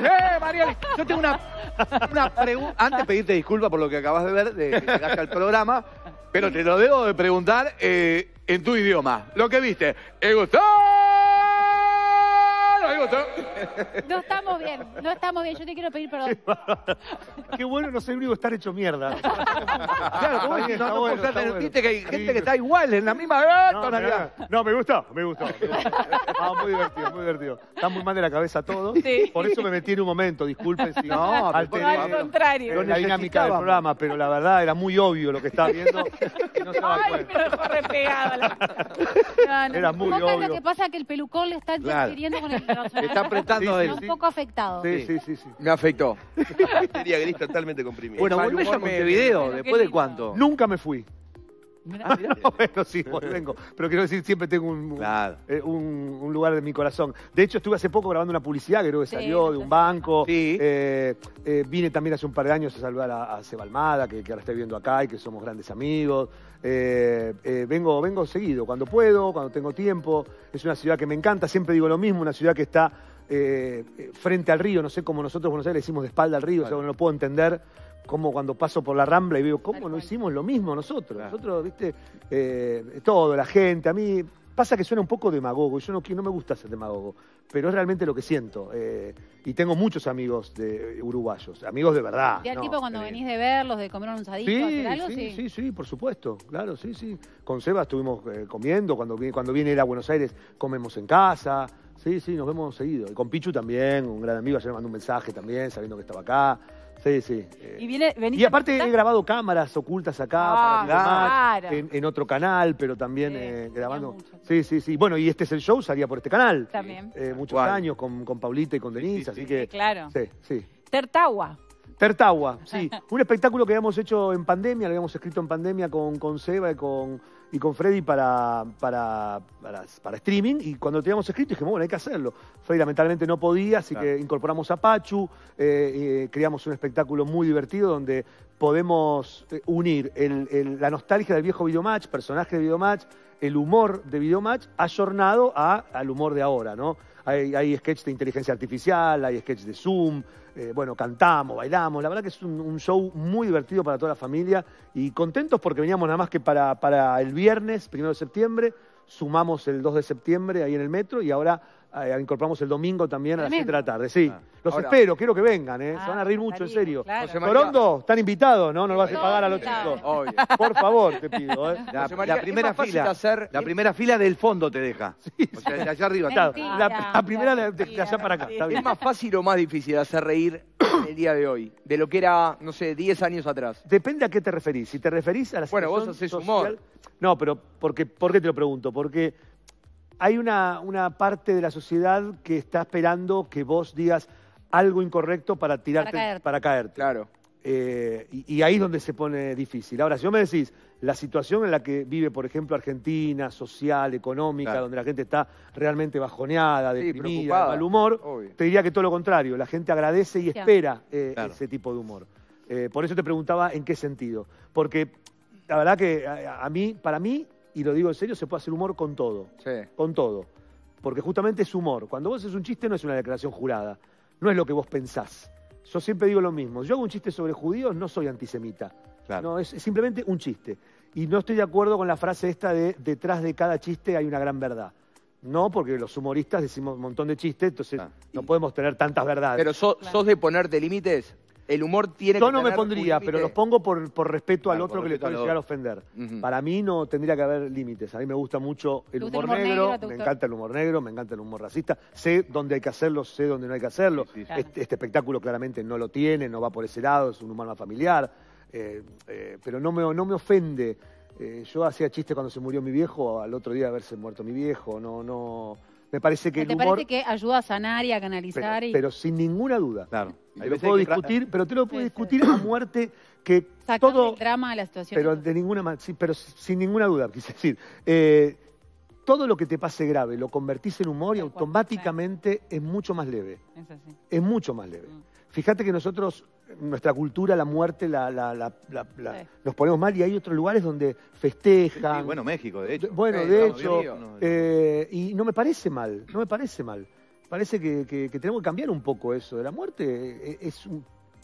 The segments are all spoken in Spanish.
¡Eh, Mariel! Yo tengo una, pregunta. Antes de pedirte disculpas por lo que acabas de ver, de que el programa, pero te lo debo de preguntar eh, en tu idioma. Lo que viste. gustó! no estamos bien, no estamos bien. Yo te quiero pedir perdón. Qué bueno no soy el único estar hecho mierda. claro, como no, no, bueno, bueno. que hay gente que está igual, en la misma no, Me, no, me gustó, me gustó. Ah, muy divertido, muy divertido. Está muy mal de la cabeza todo. Por eso me metí en un momento, disculpen si... No, al contrario. No la dinámica del programa, pero la verdad era muy obvio lo que estaba viendo. Ay, me dejó era muy obvio. Lo que pasa que el pelucón le está interfiriendo con está apretando él. Un poco afectado. Sí, sí, sí. sí. Me afectó. Sería gris totalmente comprimido. Bueno, volvés a Montevideo, ¿después de cuánto? Nunca me fui. Ah, bueno, sí, pues vengo. Pero quiero decir, siempre tengo eh, un, lugar de mi corazón. De hecho, estuve hace poco grabando una publicidad que creo que salió de un banco. Eh, eh, vine también hace un par de años a saludar a, a que, ahora está viendo acá y que somos grandes amigos. vengo, seguido, cuando puedo, cuando tengo tiempo. Es una ciudad que me encanta, siempre digo lo mismo, una ciudad que está frente al río, no sé cómo nosotros Buenos Aires le decimos de espalda al río, sea, no lo puedo entender como cuando paso por la Rambla y veo cómo no hicimos lo mismo nosotros. Nosotros, viste, eh, todo, la gente, a mí pasa que suena un poco demagogo, y yo no, no me gusta ser demagogo, pero es realmente lo que siento. Eh, y tengo muchos amigos de, uruguayos, amigos de verdad. y al tipo cuando eh, venís de verlos, de comer un sadito, sí, Sí, sí, sí, por supuesto, claro, sí, sí. Con Seba estuvimos comiendo, cuando, cuando viene a Buenos Aires comemos en casa, sí, sí, nos vemos seguido. Y con Pichu también, un gran amigo, ayer me mandó un mensaje también, sabiendo que estaba acá. Sí, sí. Eh. Y, aparte he grabado cámaras ocultas acá ah, para en, otro canal, pero también eh, grabando. Sí, sí, sí. Bueno, y este es el show, salía por este canal. También. Eh, muchos años con, Paulita y con Denise, así que... claro. Sí, sí. Tertagua. Tertagua, sí. Un espectáculo que habíamos hecho en pandemia, lo habíamos escrito en pandemia con, con Seba y con y con Freddy para, streaming. Y cuando teníamos escrito dijimos, bueno, hay que hacerlo. Freddy lamentablemente no podía, así que incorporamos a Pachu, eh, eh, creamos un espectáculo muy divertido donde podemos eh, unir la nostalgia del viejo videomatch, personaje de videomatch, el humor de videomatch, ayornado a, al humor de ahora, ¿no? hay, hay sketch de inteligencia artificial, hay sketch de Zoom, eh, bueno, cantamos, bailamos, la verdad que es un, show muy divertido para toda la familia y contentos porque veníamos nada más que para, para el viernes, primero de septiembre, sumamos el 2 de septiembre ahí en el metro y ahora Ah, eh, incorporamos el domingo también a las 7 de la tarde. Sí, ah. los espero, quiero que vengan, ¿eh? Ah, se van a reír mucho, en serio. ¿Corondo? están invitados, ¿no? No lo vas a pagar a los chicos. Por favor, te pido. ¿eh? La, primera fila, la primera fila del fondo te deja. o sea, de allá arriba. la, primera de, allá para acá. ¿Es más fácil o más difícil hacer reír el día de hoy? De lo que era, no sé, 10 años atrás. Depende a qué te referís. Si te referís a la Bueno, vos haces humor. No, pero ¿por ¿por qué te lo pregunto? Porque hay una, una parte de la sociedad que está esperando que vos digas algo incorrecto para tirarte, para caerte. Claro. Eh, y, ahí es donde se pone difícil. Ahora, si vos me decís, la situación en la que vive, por ejemplo, Argentina, social, económica, donde la gente está realmente bajoneada, deprimida, mal humor, te diría que todo lo contrario, la gente agradece y espera eh, ese tipo de humor. Eh, por eso te preguntaba en qué sentido. Porque la verdad que a mí, para mí, y lo digo en serio, se puede hacer humor con todo. Sí. Con todo. Porque justamente es humor. Cuando vos haces un chiste no es una declaración jurada, no es lo que vos pensás. Yo siempre digo lo mismo, yo hago un chiste sobre judíos, no soy antisemita. Claro. No, es, simplemente un chiste. Y no estoy de acuerdo con la frase esta de detrás de cada chiste hay una gran verdad. No, porque los humoristas decimos un montón de chistes, entonces ah. no podemos tener tantas verdades. Pero sos de ponerte límites el humor tiene Yo no me pondría, pero los pongo por, respeto al ah, otro que le puede llegar a ofender. Para mí no tendría que haber límites. A mí me gusta mucho el humor, negro, me encanta el humor negro, me encanta el humor racista. Sé dónde hay que hacerlo, sé dónde no hay que hacerlo. Este, este, espectáculo claramente no lo tiene, no va por ese lado, es un humor más familiar. Eh, eh, pero no me, no me ofende. Eh, yo hacía chistes cuando se murió mi viejo, al otro día haberse muerto mi viejo, no, no me parece que el parece que ayuda a sanar y a canalizar? Pero, sin ninguna duda. Claro. lo puedo discutir, pero te lo puedo discutir a muerte que Sacando todo... drama la situación. Pero, de ninguna, pero sin ninguna duda, quise decir. Eh, todo lo que te pase grave lo convertís en humor y automáticamente es mucho más leve. Es, así. es mucho más leve. Mm. Fíjate que nosotros nuestra cultura, la muerte, la, nos ponemos mal y hay otros lugares donde festejan. bueno, México, de hecho. Bueno, de hecho, eh, y no me parece mal, no me parece mal. Parece que, tenemos que cambiar un poco eso. De la muerte eh, es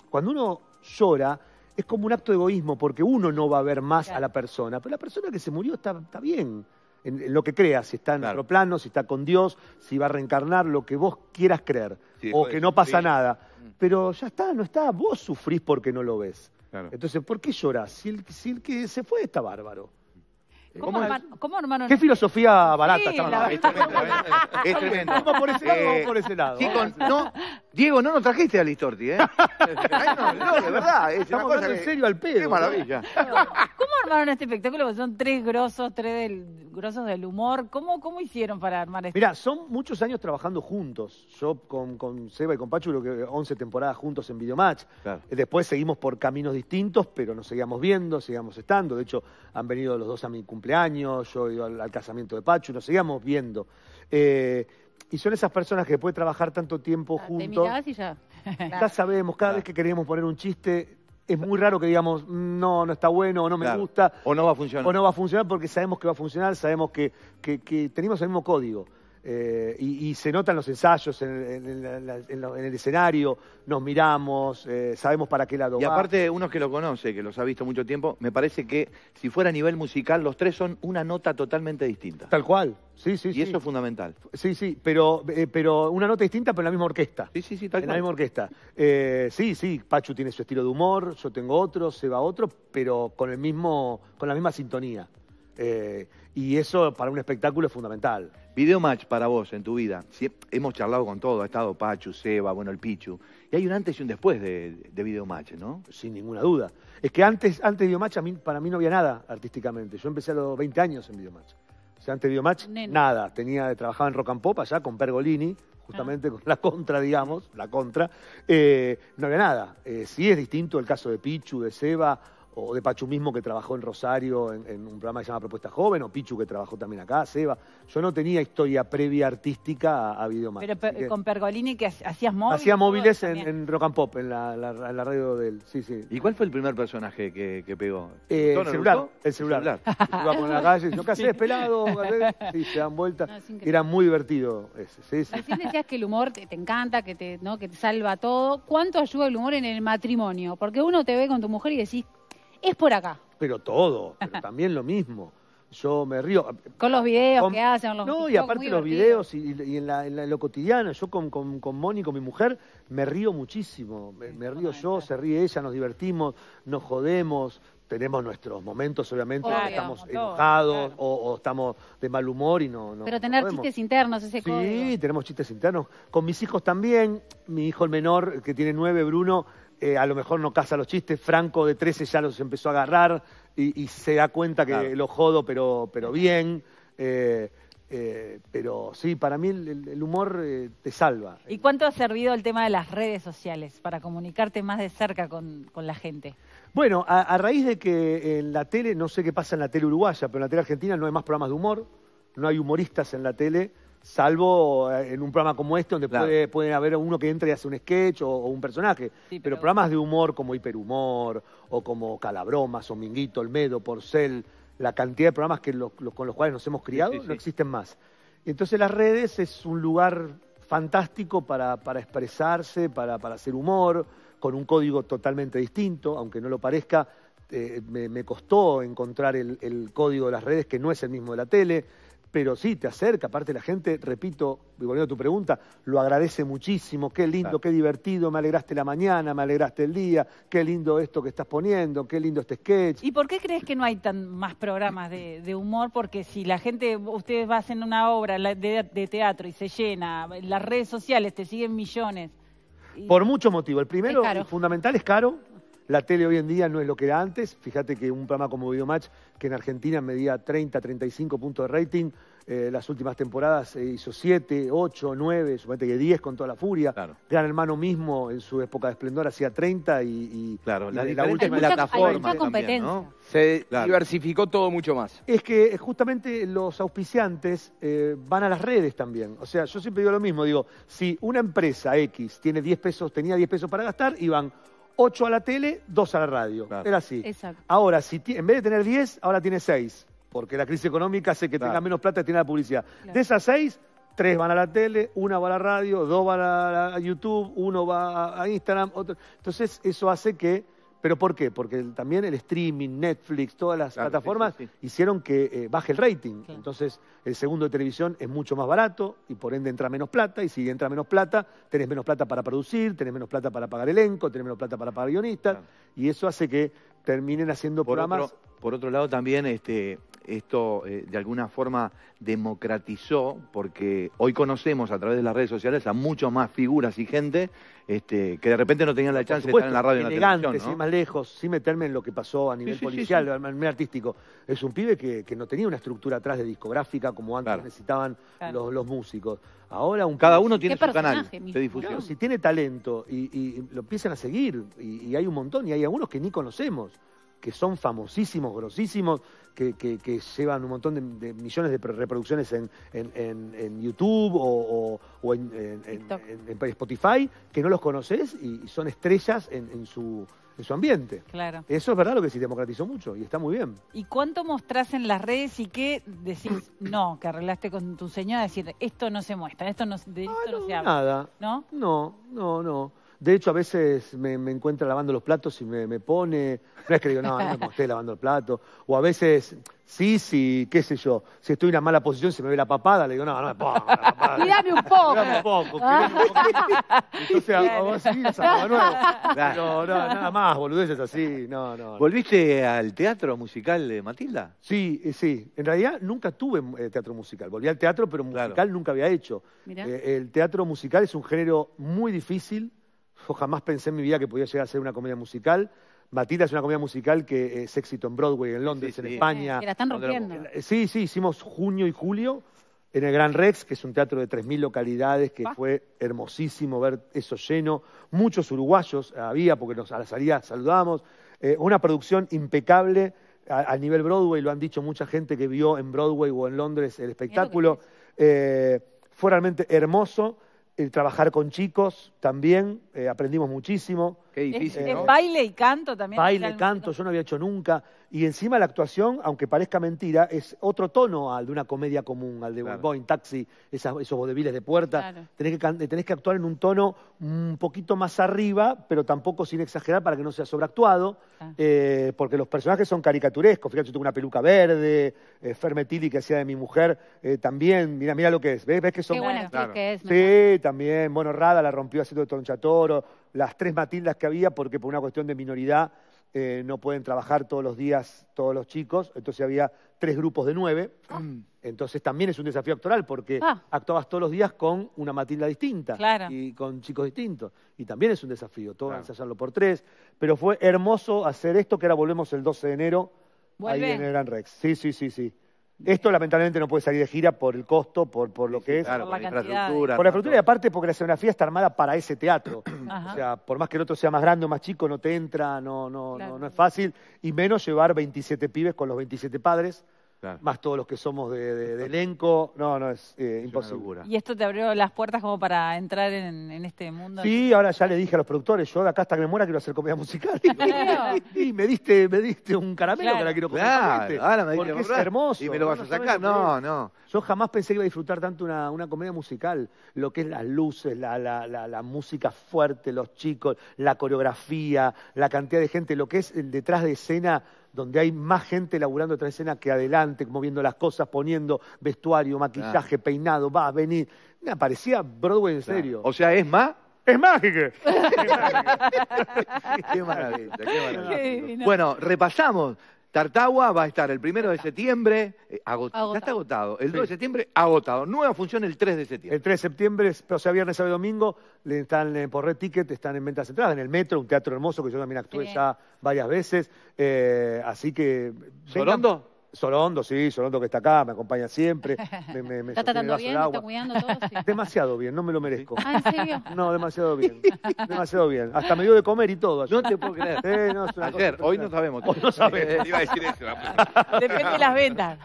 cuando uno llora es como un acto de egoísmo porque uno no va a ver más a la persona, pero la persona que se murió está bien en, lo que creas, si está en otro plano, si está con Dios, si va a reencarnar, lo que vos quieras creer, o que no pasa nada. Mm. Pero ya está, no está, vos sufrís porque no lo ves. Entonces, ¿por qué llorás? Si el, que se fue está bárbaro. ¿Cómo, hermano, Qué filosofía barata. es tremendo. ¿eh? Vamos por ese eh, lado, por ese lado. no, Diego, no nos trajiste a Listorti, ¿eh? no, de verdad. Estamos una cosa en al Qué maravilla. ¿Cómo armaron este espectáculo? Son tres grosos, tres del, grosos del humor. ¿Cómo, ¿Cómo hicieron para armar esto? Mirá, son muchos años trabajando juntos. Yo con, Seba y con Pachu, creo que 11 temporadas juntos en Videomatch. Eh, después seguimos por caminos distintos, pero nos seguíamos viendo, seguíamos estando. De hecho, han venido los dos a mi cumpleaños, yo he ido al, casamiento de Pachu, nos seguíamos viendo. Eh, y son esas personas que puede trabajar tanto tiempo ah, juntos. ya. sabemos, cada vez que queremos poner un chiste, es muy raro que digamos, no, no está bueno, o no me gusta. O no va a funcionar. O no va a funcionar porque sabemos que va a funcionar, sabemos que, que tenemos el mismo código. Eh, y, se notan los ensayos en, el escenario, nos miramos, eh, sabemos para qué lado. Y aparte, unos uno que lo conoce, que los ha visto mucho tiempo, me parece que si fuera a nivel musical, los tres son una nota totalmente distinta. Tal cual, sí, sí. Y eso es fundamental. Sí, sí, eh, pero, una nota distinta, pero en la misma orquesta. Sí, sí, sí, tal cual. En la misma orquesta. sí, sí, Pachu tiene su estilo de humor, yo tengo otro, se va otro, pero con, el mismo, con la misma sintonía. Eh, y eso para un espectáculo es fundamental. Video para vos en tu vida. hemos charlado con todo, ha estado Pachu, Seba, bueno, el Pichu. Y hay un antes y un después de, de video match, ¿no? Sin ninguna duda. Es que antes, antes de video para mí no había nada artísticamente. Yo empecé a los 20 años en video O sea, antes de video nada. Tenía, trabajaba en rock and pop allá con Pergolini, justamente ah. con la contra, digamos, la contra. Eh, no había nada. Eh, sí es distinto el caso de Pichu, de Seba o de Pachu mismo que trabajó en Rosario en, un programa que se llama Propuesta Joven, o Pichu que trabajó también acá, Seba. Yo no tenía historia previa artística a, a Pero con Pergolini que hacías móviles. Hacía móviles en, Rock and Pop, en la, radio del... Sí, sí. ¿Y cuál fue el primer personaje que, pegó? Eh, el, celular, el, celular, el Iba la calle, se dan vueltas. Era muy divertido ese. Sí, decías que el humor te, encanta, que te, que te salva todo. ¿Cuánto ayuda el humor en el matrimonio? Porque uno te ve con tu mujer y decís, es por acá. Pero todo, pero también lo mismo. Yo me río. Con los videos que hacen, los No, y aparte los videos y, en, la, lo cotidiano. Yo con, con, con Moni, con mi mujer, me río muchísimo. Me, río yo, se ríe ella, nos divertimos, nos jodemos, tenemos nuestros momentos, obviamente, estamos enojados o, estamos de mal humor y no... Pero tener chistes internos, ese Sí, tenemos chistes internos. Con mis hijos también, mi hijo el menor, que tiene nueve, Bruno, eh, a lo mejor no caza los chistes, Franco de 13 ya los empezó a agarrar y, se da cuenta que lo jodo, pero, bien. Eh, eh, pero sí, para mí el, humor te salva. ¿Y cuánto ha servido el tema de las redes sociales para comunicarte más de cerca con, la gente? Bueno, a, raíz de que en la tele, no sé qué pasa en la tele uruguaya, pero en la tele argentina no hay más programas de humor, no hay humoristas en la tele, salvo eh, en un programa como este donde puede, haber uno que entre y hace un sketch o, un personaje. pero, programas de humor como Hiperhumor o como Calabromas o Minguito, Olmedo, Porcel, la cantidad de programas que con los cuales nos hemos criado no existen más. Entonces las redes es un lugar fantástico para, expresarse, para, hacer humor, con un código totalmente distinto, aunque no lo parezca, eh, me, costó encontrar el código de las redes que no es el mismo de la tele pero sí, te acerca. Aparte la gente, repito, volviendo a tu pregunta, lo agradece muchísimo. Qué lindo, qué divertido, me alegraste la mañana, me alegraste el día, qué lindo esto que estás poniendo, qué lindo este sketch. ¿Y por qué crees que no hay tan más programas de, humor? Porque si la gente, ustedes hacen una obra de, de teatro y se llena, las redes sociales te siguen millones. Por muchos motivos. El primero, fundamental, es caro. La tele hoy en día no es lo que era antes. Fíjate que un programa como Videomatch, que en Argentina medía 30, 35 puntos de rating, eh, las últimas temporadas eh, hizo 7, 8, 9, suponete que 10 con toda la furia. Gran Hermano mismo en su época de esplendor hacía 30 y, y la, la última mucha, plataforma. Se diversificó todo mucho más. Es que eh, justamente los auspiciantes van a las redes también. O sea, yo siempre digo lo mismo, digo, si una empresa X tiene 10 pesos, tenía 10 pesos para gastar, iban 8 a la tele, 2 a la radio. Era así. Ahora, si en vez de tener 10, ahora tiene 6. Porque la crisis económica hace que tenga menos plata y tiene la publicidad. De esas 6, 3 van a la tele, 1 va a la radio, 2 va a, YouTube, 1 va a, Instagram. Entonces, eso hace que ¿Pero por qué? Porque también el streaming, Netflix, todas las plataformas hicieron que eh, baje el rating. Entonces, el segundo de televisión es mucho más barato y por ende entra menos plata. Y si entra menos plata, tenés menos plata para producir, tenés menos plata para pagar elenco, tenés menos plata para pagar guionistas. Y eso hace que terminen haciendo por programas. por otro lado, también este, esto eh, de alguna forma democratizó, porque hoy conocemos a través de las redes sociales a muchas más figuras y gente este, que de repente no tenían la chance de estar en la radio elegante, en la televisión. más lejos, sin meterme en lo que pasó a nivel policial, a nivel artístico. Es un pibe que, no tenía una estructura atrás de discográfica como antes necesitaban Los, músicos. Ahora un Cada uno tiene su canal de difusión. si tiene talento y, lo empiezan a seguir, y hay un montón, y hay algunos que ni conocemos que son famosísimos, grosísimos, que, que, que llevan un montón de, millones de reproducciones en, en, en, YouTube o, o, en, Spotify, que no los conoces y, son estrellas en, su en su ambiente. Claro. Eso es verdad lo que sí democratizó mucho y está muy bien. ¿Y cuánto mostrás en las redes y qué decís, no, que arreglaste con tu señora, decir, esto no se muestra, esto no, de esto ah, no, se habla? Nada. ¿No? No, no, no. De hecho, a veces me, encuentra lavando los platos y me, pone. No que digo, no, no me lavando el plato. O a veces, sí, sí, qué sé yo. Si estoy en una mala posición, se me ve la papada. Le digo, no, no me pongo Cuídame un poco. Cuídame un poco. Entonces, a nuevo. No, no, nada más, boludeces así. No, no, ¿Volviste al teatro musical de Matilda? Sí, eh, sí. En realidad, nunca tuve eh, teatro musical. Volví al teatro, pero musical nunca había hecho. Eh, el teatro musical es un género muy difícil yo jamás pensé en mi vida que podía llegar a ser una comedia musical. Matilda es una comedia musical que eh, es éxito en Broadway, en Londres, en España. Que la están rompiendo. Eh, sí, sí, hicimos junio y julio en el Gran Rex, que es un teatro de 3.000 localidades, que fue hermosísimo ver eso lleno. Muchos uruguayos había, porque nos, a la salida saludábamos. Eh, una producción impecable a, nivel Broadway, lo han dicho mucha gente que vio en Broadway o en Londres el espectáculo. fue realmente hermoso el trabajar con chicos también, eh, aprendimos muchísimo. Qué difícil, baile y canto también. Baile, y canto, yo no había hecho nunca. Y encima la actuación, aunque parezca mentira, es otro tono al de una comedia común, al de claro. Taxi, esos vodeviles de puerta. Eh, tenés, que, actuar en un tono un poquito más arriba, pero tampoco sin exagerar para que no sea sobreactuado, ah. eh, porque los personajes son caricaturescos. Fíjate, yo tengo una peluca verde, eh, que hacía de mi mujer, eh, también, mira, mira lo que es. ¿Ves, que son... Qué claro. es. Sí, también. Mono Rada la rompió haciendo de Tronchatoro las tres Matildas que había, porque por una cuestión de minoridad eh, no pueden trabajar todos los días todos los chicos, entonces había tres grupos de nueve. Ah. Entonces también es un desafío actoral, porque ah. actuabas todos los días con una Matilda distinta y con chicos distintos. Y también es un desafío, todo ensayarlo por tres. Pero fue hermoso hacer esto, que ahora volvemos el 12 de enero ahí en el Gran Rex. Sí, sí, sí, sí. Esto lamentablemente no puede salir de gira por el costo, por, lo que es. por la infraestructura. Por la infraestructura y aparte porque la escenografía está armada para ese teatro. O sea, por más que el otro sea más grande o más chico, no te entra, no, no, no es fácil. Y menos llevar 27 pibes con los 27 padres más todos los que somos de, elenco. No, no, es, eh, imposible. ¿Y esto te abrió las puertas como para entrar en, este mundo? Sí, ahora ya le dije a los productores, yo de acá hasta que me muera quiero hacer comedia musical. y me diste, me diste un caramelo que la quiero comer. ahora me porque es hermoso. Y me lo vas a sacar. No, no. Yo jamás pensé que iba a disfrutar tanto una, comedia musical. Lo que es las luces, la, la, la, música fuerte, los chicos, la coreografía, la cantidad de gente, lo que es detrás de escena donde hay más gente laburando otra escena que adelante, moviendo las cosas, poniendo vestuario, maquillaje, peinado, va, venir. Me parecía Broadway en serio. O sea, es más es mágica. qué maravilla, qué maravilla. bueno, repasamos Tartagua va a estar el primero de septiembre, eh, agotado. Ya está agotado. El 2 de septiembre, agotado. Nueva función el 3 de septiembre. El 3 de septiembre, o sea, viernes, sábado y domingo, están eh, por Red Ticket, están en ventas centradas, en el Metro, un teatro hermoso que yo también actué ya varias veces. Eh, así que... ¿Sorondo? Sorondo, sí, Sorondo que está acá, me acompaña siempre. Me, ¿Está tratando bien? ¿Está cuidando todo? Demasiado bien, no me lo merezco. ¿Ah, ¿en serio? No, demasiado bien. demasiado bien. Hasta me dio de comer y todo. No te puedo creer. Eh, ayer, hoy no sabemos. Hoy no sabemos. Iba a decir eso. Depende de las ventas.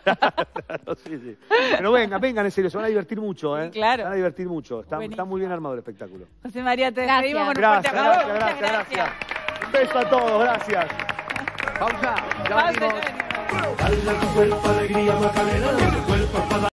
sí, sí. Pero venga, vengan, en serio, se van a divertir mucho, ¿eh? Claro. van a divertir mucho. Está, muy bien armado el espectáculo. José María, te despedimos Gracias, gracias, gracias. Un beso a todos, gracias. Pausa, ya Dale tu cuerpo alegría, Macarena, dale cuerpo para